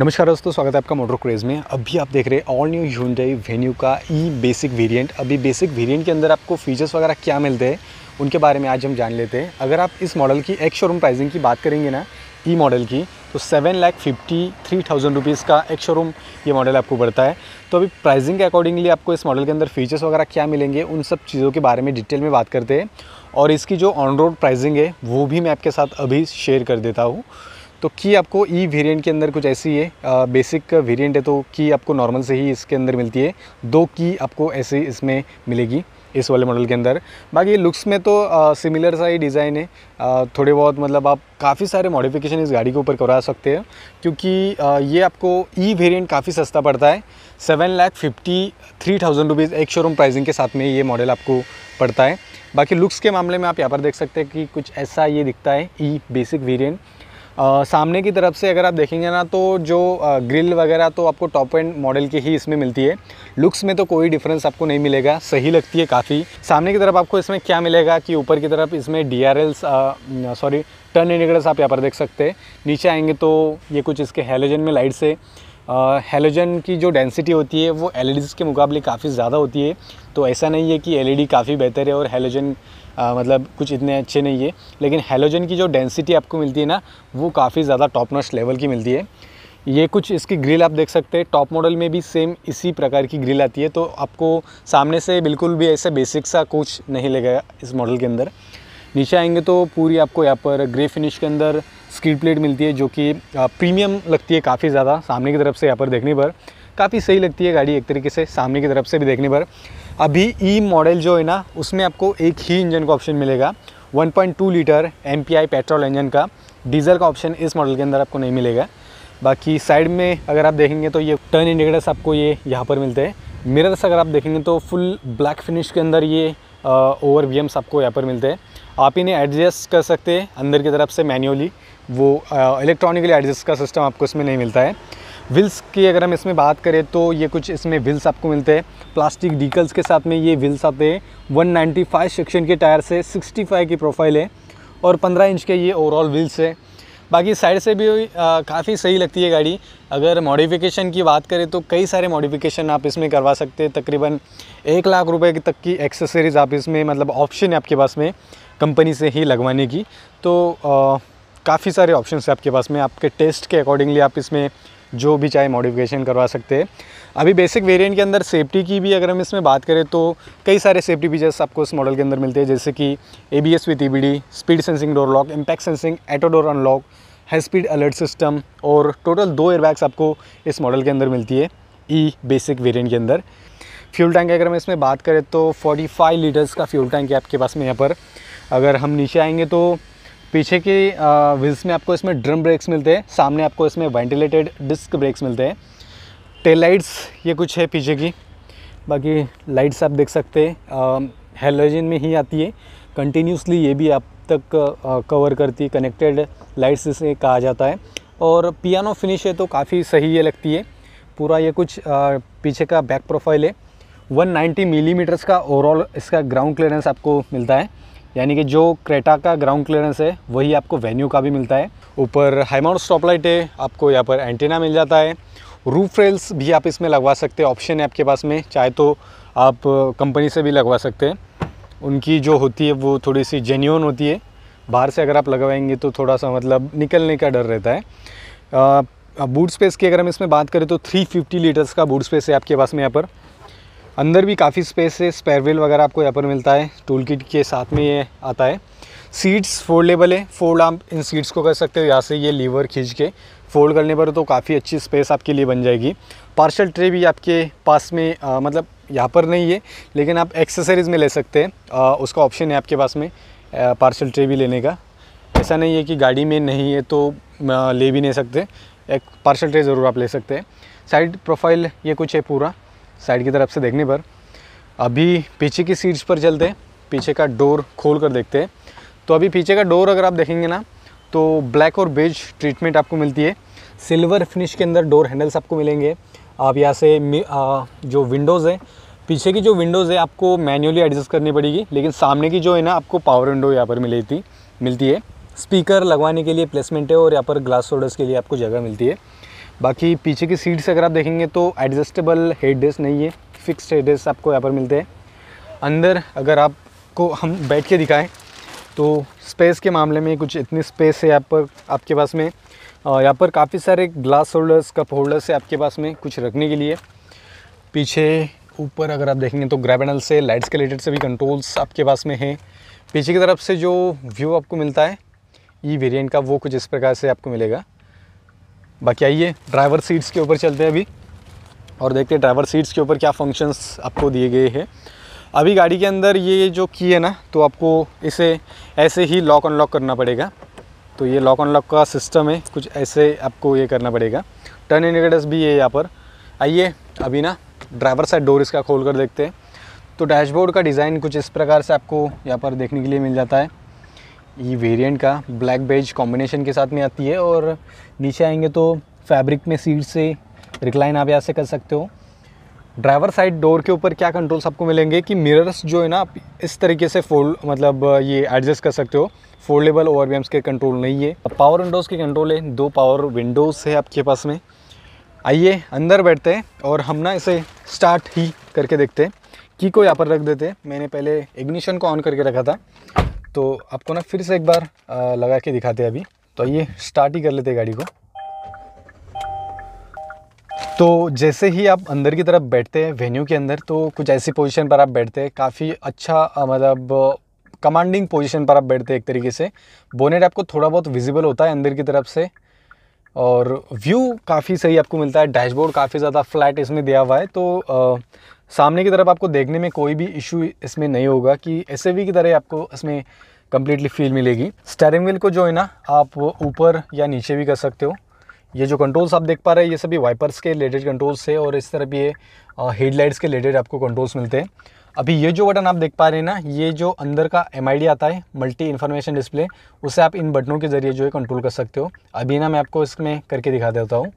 नमस्कार दोस्तों स्वागत है आपका मोटर क्रेज़ में अभी आप देख रहे हैं ऑल न्यू ह्यूंडई वेन्यू का ई बेसिक वेरिएंट अभी बेसिक वेरिएंट के अंदर आपको फीचर्स वगैरह क्या मिलते हैं उनके बारे में आज हम जान लेते हैं अगर आप इस मॉडल की एक शोरूम प्राइसिंग की बात करेंगे ना ई e मॉडल की तो seven lakh fifty three thousand rupees का एक शोरूम ये मॉडल आपको पड़ता है तो अभी प्राइसिंग के अकॉर्डिंगली आपको इस मॉडल के अंदर फीचर्स वगैरह क्या मिलेंगे उन सब चीज़ों के बारे में डिटेल में बात करते हैं और इसकी जो ऑन रोड प्राइसिंग है वो भी मैं आपके साथ अभी शेयर कर देता हूँ तो की आपको ई e वेरिएंट के अंदर कुछ ऐसी है आ, बेसिक वेरिएंट है तो की आपको नॉर्मल से ही इसके अंदर मिलती है दो की आपको ऐसे इसमें मिलेगी इस वाले मॉडल के अंदर बाकी लुक्स में तो आ, सिमिलर सा ही डिज़ाइन है आ, थोड़े बहुत मतलब आप काफ़ी सारे मॉडिफिकेशन इस गाड़ी के ऊपर करवा सकते हैं क्योंकि आ, ये आपको ई वेरिएंट काफ़ी सस्ता पड़ता है seven lakh fifty three thousand rupees एक शोरूम प्राइसिंग के साथ में ये मॉडल आपको पड़ता है बाकी लुक्स के मामले में आप यहाँ पर देख सकते हैं कि कुछ ऐसा ये दिखता है ई बेसिक वेरियंट आ, सामने की तरफ से अगर आप देखेंगे ना तो जो आ, ग्रिल वगैरह तो आपको टॉप एंड मॉडल की ही इसमें मिलती है लुक्स में तो कोई डिफरेंस आपको नहीं मिलेगा सही लगती है काफ़ी सामने की तरफ आपको इसमें क्या मिलेगा कि ऊपर की तरफ इसमें D R Ls sorry turn indicators आप यहाँ पर देख सकते हैं नीचे आएंगे तो ये कुछ इसके हेलोजन में लाइट्स है हेलोजन की जो डेंसिटी होती है वो एल e के मुकाबले काफ़ी ज़्यादा होती है तो ऐसा नहीं है कि एल e काफ़ी बेहतर है और हेलोजन मतलब कुछ इतने अच्छे नहीं है लेकिन हेलोजन की जो डेंसिटी आपको मिलती है ना वो काफ़ी ज़्यादा टॉप नॉच लेवल की मिलती है ये कुछ इसकी ग्रिल आप देख सकते हैं टॉप मॉडल में भी सेम इसी प्रकार की ग्रिल आती है तो आपको सामने से बिल्कुल भी ऐसे बेसिक सा कुछ नहीं लगेगा इस मॉडल के अंदर नीचे आएंगे तो पूरी आपको यहाँ पर ग्रे फिनिश के अंदर स्क्रीन प्लेट मिलती है जो कि प्रीमियम लगती है काफ़ी ज़्यादा सामने की तरफ से यहाँ पर देखने पर काफ़ी सही लगती है गाड़ी एक तरीके से सामने की तरफ से भी देखने पर अभी ई मॉडल जो है ना उसमें आपको एक ही इंजन का ऑप्शन मिलेगा 1.2 लीटर एम पेट्रोल इंजन का डीजल का ऑप्शन इस मॉडल के अंदर आपको नहीं मिलेगा बाकी साइड में अगर आप देखेंगे तो ये टर्न इंडिकेटर्स आपको ये यहाँ पर मिलते हैं मिरर्स अगर आप देखेंगे तो फुल ब्लैक फिनिश के अंदर ये ओवर वी आपको यहाँ पर मिलते हैं आप इन्हें एडजस्ट कर सकते हैं अंदर की तरफ से मैन्युअली वो इलेक्ट्रॉनिकली एडजस्ट का सिस्टम आपको इसमें नहीं मिलता है व्हील्स की अगर हम इसमें बात करें तो ये कुछ इसमें व्हील्स आपको मिलते हैं प्लास्टिक डीकल्स के साथ में ये व्हील्स आते हैं 195 सेक्शन के टायर से 65 की प्रोफाइल है और 15 इंच के ये ओवरऑल व्हील्स है बाकी साइड से भी काफ़ी सही लगती है गाड़ी अगर मॉडिफिकेशन की बात करें तो कई सारे मॉडिफिकेशन आप इसमें करवा सकते हैं तकरीबन एक लाख रुपए तक की एक्सेसरीज़ आप इसमें मतलब ऑप्शन है आपके पास में कंपनी से ही लगवाने की तो काफ़ी सारे ऑप्शन है आपके पास में आपके टेस्ट के अकॉर्डिंगली आप इसमें जो भी चाहे मॉडिफिकेशन करवा सकते हैं अभी बेसिक वेरिएंट के अंदर सेफ्टी की भी अगर हम इसमें बात करें तो कई सारे सेफ्टी फीचर्स आपको इस मॉडल के अंदर मिलते हैं जैसे कि A B S with E B D speed sensing door lock impact sensing auto door unlock high speed alert system और टोटल दो एयरबैग्स आपको इस मॉडल के अंदर मिलती है ई बेसिक वेरियंट के अंदर फ्यूल टैंक अगर हम इसमें बात करें तो 45 लीटर्स का फ्यूल टैंक है आपके पास में यहाँ पर अगर हम नीचे आएंगे तो पीछे के व्हील्स में आपको इसमें ड्रम ब्रेक्स मिलते हैं सामने आपको इसमें वेंटिलेटेड डिस्क ब्रेक्स मिलते हैं टेल लाइट्स ये कुछ है पीछे की बाकी लाइट्स आप देख सकते हैं हेलोजिन में ही आती है कंटिन्यूसली ये भी आप तक कवर करती कनेक्टेड लाइट्स इसे कहा जाता है और पियानो फिनिश है तो काफ़ी सही ये लगती है पूरा ये कुछ पीछे का बैक प्रोफाइल है 190 मिलीमीटर्स का ओवरऑल इसका ग्राउंड क्लियरेंस आपको मिलता है यानी कि जो क्रेटा का ग्राउंड क्लियरेंस है वही आपको वेन्यू का भी मिलता है ऊपर हाईमाउंट स्टॉपलाइट है आपको यहाँ पर एंटीना मिल जाता है रूफ रेल्स भी आप इसमें लगवा सकते हैं ऑप्शन है आपके पास में चाहे तो आप कंपनी से भी लगवा सकते हैं उनकी जो होती है वो थोड़ी सी जेन्यून होती है बाहर से अगर आप लगवाएंगे तो थोड़ा सा मतलब निकलने का डर रहता है आ, बूट स्पेस की अगर हम इसमें बात करें तो 350 लीटर्स का बूट स्पेस है आपके पास में यहाँ पर अंदर भी काफ़ी स्पेस है स्पेयर व्हील वगैरह आपको यहाँ पर मिलता है टूल किट के साथ में ये आता है सीट्स फोल्डेबल है फोल्ड आप इन सीट्स को कर सकते हो यहाँ से ये लीवर खींच के फोल्ड करने पर तो काफ़ी अच्छी स्पेस आपके लिए बन जाएगी पार्सल ट्रे भी आपके पास में आ, मतलब यहाँ पर नहीं है लेकिन आप एक्सेसरीज़ में ले सकते हैं उसका ऑप्शन है आपके पास में पार्सल ट्रे भी लेने का ऐसा नहीं है कि गाड़ी में नहीं है तो ले भी नहीं सकते एक पार्सल ट्रे ज़रूर आप ले सकते हैं साइड प्रोफाइल ये कुछ है पूरा साइड की तरफ से देखने पर अभी पीछे की सीट्स पर चलते हैं पीछे का डोर खोल कर देखते हैं तो अभी पीछे का डोर अगर आप देखेंगे ना तो ब्लैक और बेज ट्रीटमेंट आपको मिलती है सिल्वर फिनिश के अंदर डोर हैंडल्स आपको मिलेंगे आप यहाँ से आ, जो विंडोज़ है पीछे की जो विंडोज़ है आपको मैन्युअली एडजस्ट करनी पड़ेगी लेकिन सामने की जो है ना आपको पावर विंडो यहाँ पर मिली थी मिलती है स्पीकर लगवाने के लिए प्लेसमेंट है और यहाँ पर ग्लास होल्डर्स के लिए आपको जगह मिलती है बाकी पीछे की सीट्स अगर आप देखेंगे तो एडजस्टेबल हेड डेस्क नहीं है फिक्स्ड हेड डेस्क आपको यहाँ पर मिलते हैं अंदर अगर आपको हम बैठ के दिखाएँ तो स्पेस के मामले में कुछ इतनी स्पेस है यहाँ पर आपके पास में यहाँ पर काफ़ी सारे ग्लास होल्डर्स कप होल्डर्स है आपके पास में कुछ रखने के लिए पीछे ऊपर अगर आप देखेंगे तो ग्रैबनल से लाइट्स के रिलेटेड से भी कंट्रोल्स आपके पास में हैं पीछे की तरफ से जो व्यू आपको मिलता है ई e वेरिएंट का वो कुछ इस प्रकार से आपको मिलेगा बाकी आइए ड्राइवर सीट्स के ऊपर चलते हैं अभी और देखते हैं ड्राइवर सीट्स के ऊपर क्या फंक्शंस आपको दिए गए हैं अभी गाड़ी के अंदर ये जो की है ना तो आपको इसे ऐसे ही लॉक अनलॉक करना पड़ेगा तो ये लॉक अनलॉक का सिस्टम है कुछ ऐसे आपको ये करना पड़ेगा टर्न इंडिकेटर्स भी है यहाँ पर आइए अभी ना ड्राइवर साइड डोर इसका खोल कर देखते हैं तो डैशबोर्ड का डिज़ाइन कुछ इस प्रकार से आपको यहाँ पर देखने के लिए मिल जाता है ये वेरिएंट का ब्लैक बेज कॉम्बिनेशन के साथ में आती है और नीचे आएंगे तो फैब्रिक में सीट से रिक्लाइन आप यहाँ से कर सकते हो ड्राइवर साइड डोर के ऊपर क्या कंट्रोल्स आपको मिलेंगे कि मिरर्स जो है ना आप इस तरीके से फोल्ड मतलब ये एडजस्ट कर सकते हो फोल्डेबल ओवर के कंट्रोल नहीं है पावर विंडोज़ के कंट्रोल है दो पावर विंडोज़ है आपके पास में आइए अंदर बैठते हैं और हम ना इसे स्टार्ट ही करके देखते हैं की को यहाँ पर रख देते हैं मैंने पहले इग्निशन को ऑन करके रखा था तो आपको ना फिर से एक बार लगा के दिखाते हैं अभी तो आइए स्टार्ट ही कर लेते हैं गाड़ी को तो जैसे ही आप अंदर की तरफ बैठते हैं वेन्यू के अंदर तो कुछ ऐसी पोजीशन पर आप बैठते हैं काफ़ी अच्छा मतलब कमांडिंग पोजीशन पर आप बैठते हैं एक तरीके से बोनेट आपको थोड़ा बहुत विजिबल होता है अंदर की तरफ से और व्यू काफ़ी सही आपको मिलता है डैशबोर्ड काफ़ी ज़्यादा फ्लैट इसमें दिया हुआ है तो सामने की तरफ आपको देखने में कोई भी इशू इसमें नहीं होगा कि एस की तरह आपको इसमें कम्प्लीटली फील मिलेगी स्टेरिंग व्हील को जो है ना आप ऊपर या नीचे भी कर सकते हो ये जो कंट्रोल्स आप देख पा रहे हैं ये सभी वाइपर्स के रिलेटेड कंट्रोल्स है और इस तरफ ये हेडलाइट्स के रिलेटेड आपको कंट्रोल्स मिलते हैं अभी ये जो बटन आप देख पा रहे हैं ना ये जो अंदर का एम आता है मल्टी इन्फॉर्मेशन डिस्प्ले उसे आप इन बटनों के ज़रिए जो है कंट्रोल कर सकते हो अभी ना मैं आपको इसमें करके दिखा देता हूँ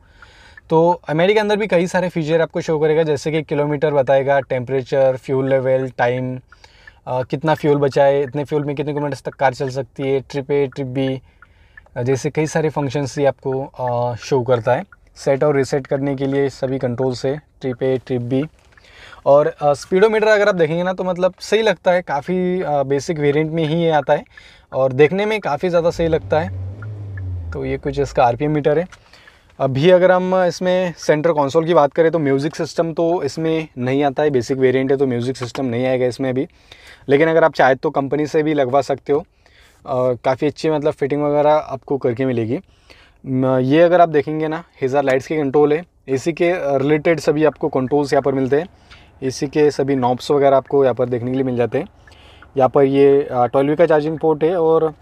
तो अमेरिका अंदर भी कई सारे फीचर आपको शो करेगा जैसे कि किलोमीटर बताएगा टेम्परेचर फ्यूल लेवल टाइम कितना फ्यूल बचाए इतने फ्यूल में कितने किलोमीटर तक कार चल सकती है ट्रिप ए ट्रिप बी जैसे कई सारे फंक्शंस ये आपको आ, शो करता है सेट और रिसेट करने के लिए सभी कंट्रोल से ट्रिप ए ट्रिप बी और स्पीडोमीटर अगर आप देखेंगे ना तो मतलब सही लगता है काफ़ी बेसिक वेरिएंट में ही ये आता है और देखने में काफ़ी ज़्यादा सही लगता है तो ये कुछ इसका आर मीटर है अभी अगर हम इसमें सेंटर कंसोल की बात करें तो म्यूज़िक सिस्टम तो इसमें नहीं आता है बेसिक वेरिएंट है तो म्यूज़िक सिस्टम नहीं आएगा इसमें अभी लेकिन अगर आप चाहें तो कंपनी से भी लगवा सकते हो काफ़ी अच्छी मतलब फिटिंग वगैरह आपको करके मिलेगी ये अगर आप देखेंगे ना हिज़ार लाइट्स के कंट्रोल है एसी के रिलेटेड सभी आपको कंट्रोल्स यहाँ पर मिलते हैं एसी के सभी नॉब्स वगैरह आपको यहाँ पर देखने के लिए मिल जाते हैं यहाँ पर ये ट्वेल्वी का चार्जिंग पोर्ट है और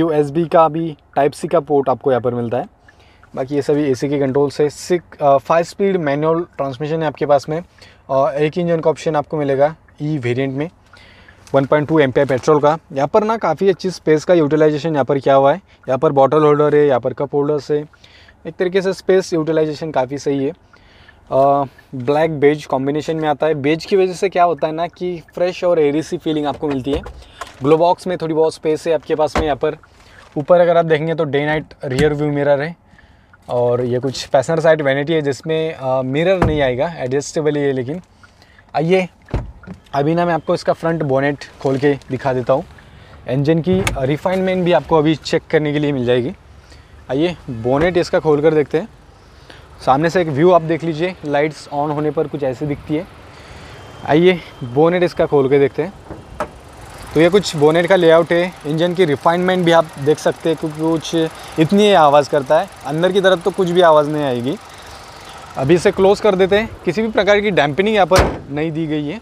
यू का भी टाइप सी का पोर्ट आपको यहाँ पर मिलता है बाकी ये सभी एसी के कंट्रोल से six five speed manual transmission है आपके पास में और एक इंजन का ऑप्शन आपको मिलेगा ई e वेरिएंट में 1.2 पॉइंट पेट्रोल का यहाँ पर ना काफ़ी अच्छी स्पेस का यूटिलाइजेशन यहाँ पर क्या हुआ है यहाँ पर बॉटल होल्डर है यहाँ पर कप होल्डर्स है एक तरीके से स्पेस यूटिलाइजेशन काफ़ी सही है ब्लैक बेज कॉम्बिनेशन में आता है बेज की वजह से क्या होता है ना कि फ्रेश और एरी सी फीलिंग आपको मिलती है ग्लोबॉक्स में थोड़ी बहुत स्पेस है आपके पास में यहाँ पर ऊपर अगर आप देखेंगे तो day night rear view mirror है और ये कुछ फैसनर साइड वैनिटी है जिसमें मिरर नहीं आएगा एडजस्टेबल ही है लेकिन आइए अभी ना मैं आपको इसका फ्रंट बोनेट खोल के दिखा देता हूँ इंजन की रिफाइनमेंट भी आपको अभी चेक करने के लिए मिल जाएगी आइए बोनेट इसका खोल कर देखते हैं सामने से एक व्यू आप देख लीजिए लाइट्स ऑन होने पर कुछ ऐसे दिखती है आइए बोनेट इसका खोल के देखते हैं तो ये कुछ बोनेट का लेआउट है इंजन की रिफाइनमेंट भी आप देख सकते हैं क्योंकि कुछ इतनी आवाज़ करता है अंदर की तरफ तो कुछ भी आवाज़ नहीं आएगी अभी इसे क्लोज़ कर देते हैं किसी भी प्रकार की डैम्पनिंग यहाँ पर नहीं दी गई है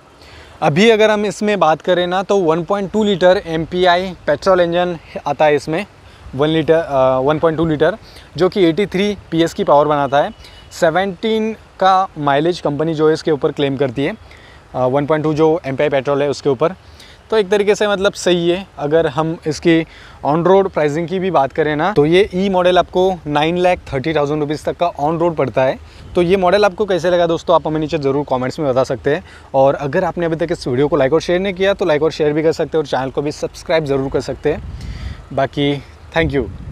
अभी अगर हम इसमें बात करें ना तो 1.2 लीटर एम पेट्रोल इंजन आता है इसमें 1 लीटर वन पॉइंट लीटर जो कि 83 थ्री की पावर बनाता है 17 का माइलेज कंपनी जो है इसके ऊपर क्लेम करती है वन पॉइंट जो एम पेट्रोल है उसके ऊपर तो एक तरीके से मतलब सही है अगर हम इसकी ऑन रोड प्राइसिंग की भी बात करें ना तो ये ई e मॉडल आपको nine lakh thirty thousand rupees तक का ऑन रोड पड़ता है तो ये मॉडल आपको कैसे लगा दोस्तों आप हमें नीचे ज़रूर कमेंट्स में बता सकते हैं और अगर आपने अभी तक इस वीडियो को लाइक और शेयर नहीं किया तो लाइक और शेयर भी कर सकते हैं और चैनल को भी सब्सक्राइब ज़रूर कर सकते हैं बाकी थैंक यू